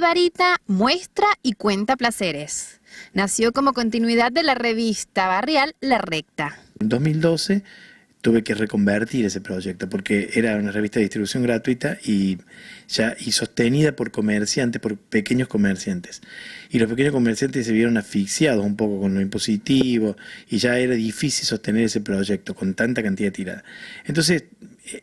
Barita, muestra y cuenta placeres. Nació como continuidad de la revista barrial La Recta. En 2012 tuve que reconvertir ese proyecto porque era una revista de distribución gratuita y ya y sostenida por comerciantes, por pequeños comerciantes. Y los pequeños comerciantes se vieron asfixiados un poco con lo impositivo y ya era difícil sostener ese proyecto con tanta cantidad de tirada. Entonces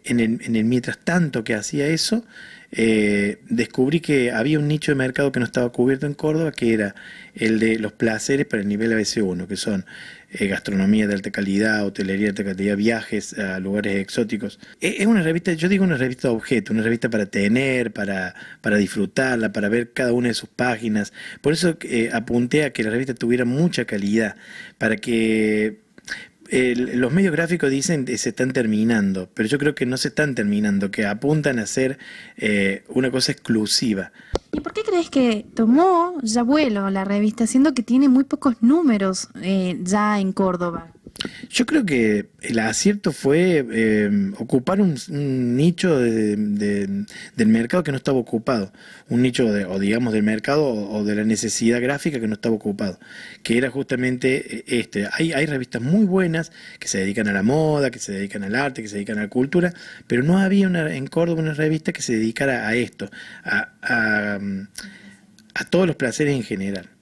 en el, mientras tanto que hacía eso, eh, descubrí que había un nicho de mercado que no estaba cubierto en Córdoba, que era el de los placeres para el nivel ABC1, que son eh, gastronomía de alta calidad, hotelería de alta calidad, viajes a lugares exóticos. E, es, una revista, yo digo una revista objeto, una revista para tener, para, para disfrutarla, para ver cada una de sus páginas. Por eso eh, apunté a que la revista tuviera mucha calidad, para que los medios gráficos dicen que se están terminando, pero yo creo que no se están terminando, que apuntan a ser eh, una cosa exclusiva. ¿Y por qué crees que tomó ya vuelo la revista, siendo que tiene muy pocos números eh, ya en Córdoba? Yo creo que el acierto fue em, ocupar un, nicho del mercado que no estaba ocupado, un nicho de, o digamos del mercado o, de la necesidad gráfica que no estaba ocupado, que era justamente eh, este. Hay, revistas muy buenas que se dedican a la moda, que se dedican al arte, que se dedican a la cultura, pero no había una, en Córdoba una revista que se dedicara a esto, a todos los placeres en general.